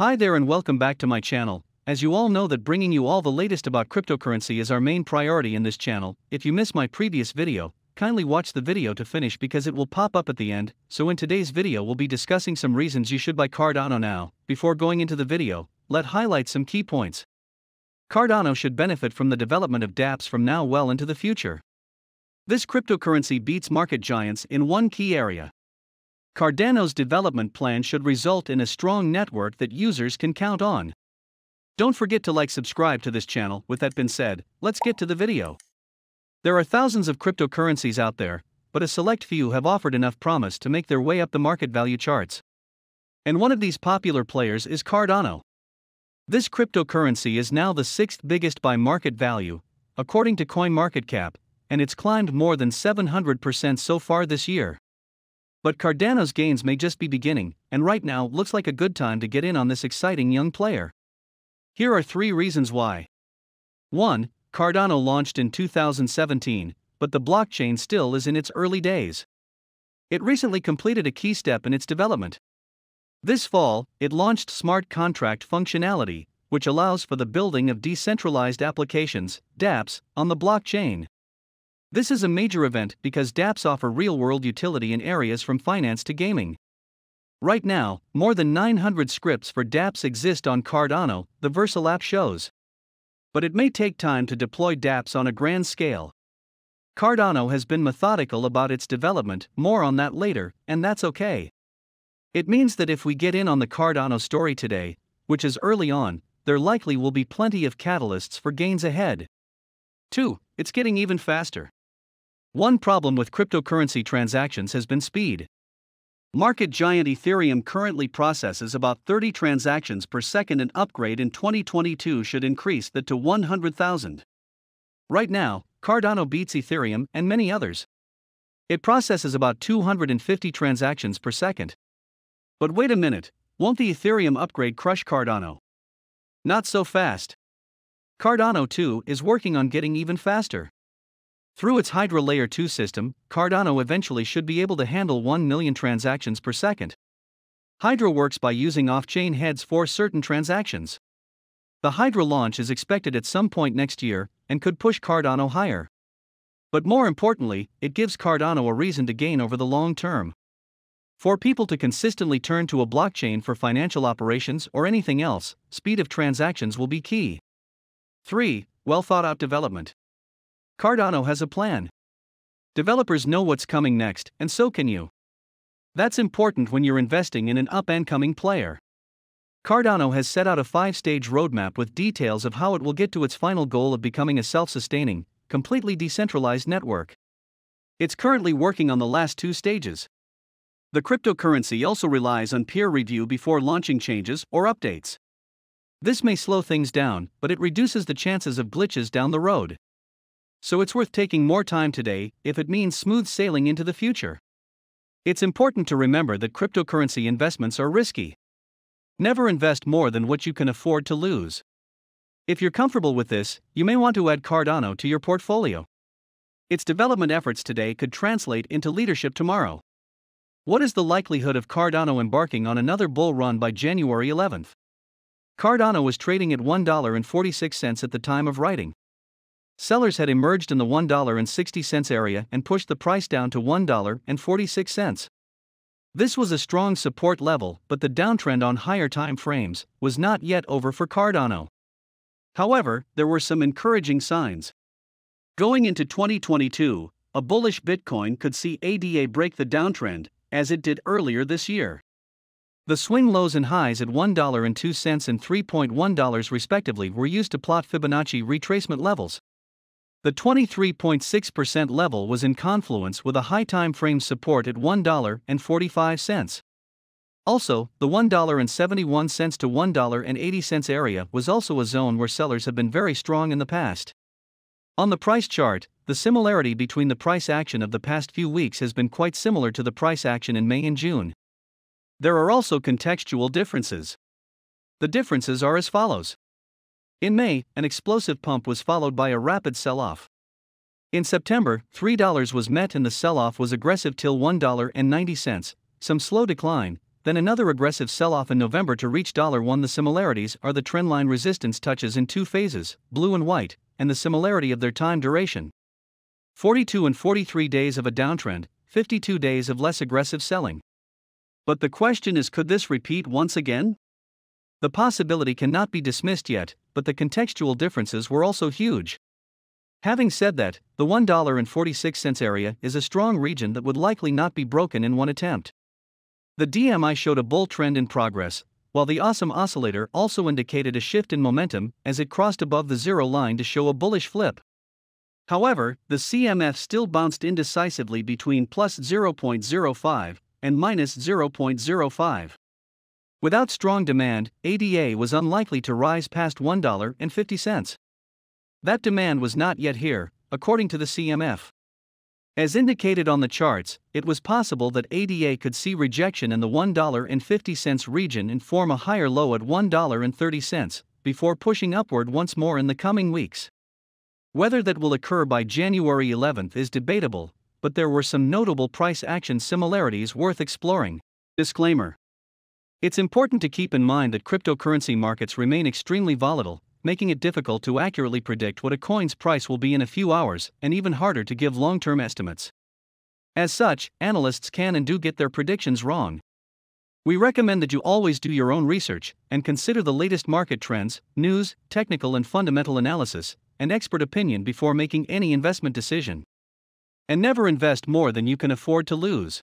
Hi there and welcome back to my channel. As you all know that bringing you all the latest about cryptocurrency is our main priority in this channel. If you miss my previous video, kindly watch the video to finish because it will pop up at the end. So in today's video we'll be discussing some reasons you should buy Cardano now. Before going into the video, let highlight some key points. Cardano should benefit from the development of dApps from now well into the future. This cryptocurrency beats market giants in one key area. Cardano's development plan should result in a strong network that users can count on. Don't forget to like subscribe to this channel. With that being said, let's get to the video. There are thousands of cryptocurrencies out there, but a select few have offered enough promise to make their way up the market value charts. And one of these popular players is Cardano. This cryptocurrency is now the sixth biggest by market value, according to CoinMarketCap, and it's climbed more than 700% so far this year. But Cardano's gains may just be beginning, and right now looks like a good time to get in on this exciting young player. Here are three reasons why. 1. Cardano launched in 2017, but the blockchain still is in its early days. It recently completed a key step in its development. This fall, it launched smart contract functionality, which allows for the building of decentralized applications, dApps, on the blockchain. This is a major event because dApps offer real world utility in areas from finance to gaming. Right now, more than 900 scripts for dApps exist on Cardano, the Versal app shows. But it may take time to deploy dApps on a grand scale. Cardano has been methodical about its development, more on that later, and that's okay. It means that if we get in on the Cardano story today, which is early on, there likely will be plenty of catalysts for gains ahead. 2. It's getting even faster. One problem with cryptocurrency transactions has been speed. Market giant Ethereum currently processes about 30 transactions per second and upgrade in 2022 should increase that to 100,000. Right now, Cardano beats Ethereum and many others. It processes about 250 transactions per second. But wait a minute, won't the Ethereum upgrade crush Cardano? Not so fast. Cardano 2 is working on getting even faster. Through its Hydra Layer 2 system, Cardano eventually should be able to handle 1 million transactions per second. Hydra works by using off chain heads for certain transactions. The Hydra launch is expected at some point next year and could push Cardano higher. But more importantly, it gives Cardano a reason to gain over the long term. For people to consistently turn to a blockchain for financial operations or anything else, speed of transactions will be key. 3. Well thought out development. Cardano has a plan. Developers know what's coming next, and so can you. That's important when you're investing in an up and coming player. Cardano has set out a five stage roadmap with details of how it will get to its final goal of becoming a self sustaining, completely decentralized network. It's currently working on the last two stages. The cryptocurrency also relies on peer review before launching changes or updates. This may slow things down, but it reduces the chances of glitches down the road so it's worth taking more time today if it means smooth sailing into the future. It's important to remember that cryptocurrency investments are risky. Never invest more than what you can afford to lose. If you're comfortable with this, you may want to add Cardano to your portfolio. Its development efforts today could translate into leadership tomorrow. What is the likelihood of Cardano embarking on another bull run by January 11th? Cardano was trading at $1.46 at the time of writing. Sellers had emerged in the $1.60 area and pushed the price down to $1.46. This was a strong support level, but the downtrend on higher time frames was not yet over for Cardano. However, there were some encouraging signs. Going into 2022, a bullish Bitcoin could see ADA break the downtrend, as it did earlier this year. The swing lows and highs at $1.02 and $3.1 respectively were used to plot Fibonacci retracement levels. The 23.6% level was in confluence with a high time frame support at $1.45. Also, the $1.71 to $1.80 area was also a zone where sellers have been very strong in the past. On the price chart, the similarity between the price action of the past few weeks has been quite similar to the price action in May and June. There are also contextual differences. The differences are as follows. In May, an explosive pump was followed by a rapid sell off. In September, $3 was met and the sell off was aggressive till $1.90, some slow decline, then another aggressive sell off in November to reach $1. The similarities are the trendline resistance touches in two phases, blue and white, and the similarity of their time duration. 42 and 43 days of a downtrend, 52 days of less aggressive selling. But the question is could this repeat once again? The possibility cannot be dismissed yet, but the contextual differences were also huge. Having said that, the $1.46 area is a strong region that would likely not be broken in one attempt. The DMI showed a bull trend in progress, while the awesome oscillator also indicated a shift in momentum as it crossed above the zero line to show a bullish flip. However, the CMF still bounced indecisively between plus 0.05 and minus 0.05. Without strong demand, ADA was unlikely to rise past $1.50. That demand was not yet here, according to the CMF. As indicated on the charts, it was possible that ADA could see rejection in the $1.50 region and form a higher low at $1.30 before pushing upward once more in the coming weeks. Whether that will occur by January 11th is debatable, but there were some notable price action similarities worth exploring. Disclaimer it's important to keep in mind that cryptocurrency markets remain extremely volatile, making it difficult to accurately predict what a coin's price will be in a few hours and even harder to give long term estimates. As such, analysts can and do get their predictions wrong. We recommend that you always do your own research and consider the latest market trends, news, technical and fundamental analysis, and expert opinion before making any investment decision. And never invest more than you can afford to lose.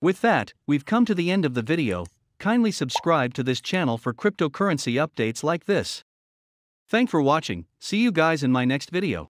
With that, we've come to the end of the video, Kindly subscribe to this channel for cryptocurrency updates like this. Thank for watching, see you guys in my next video.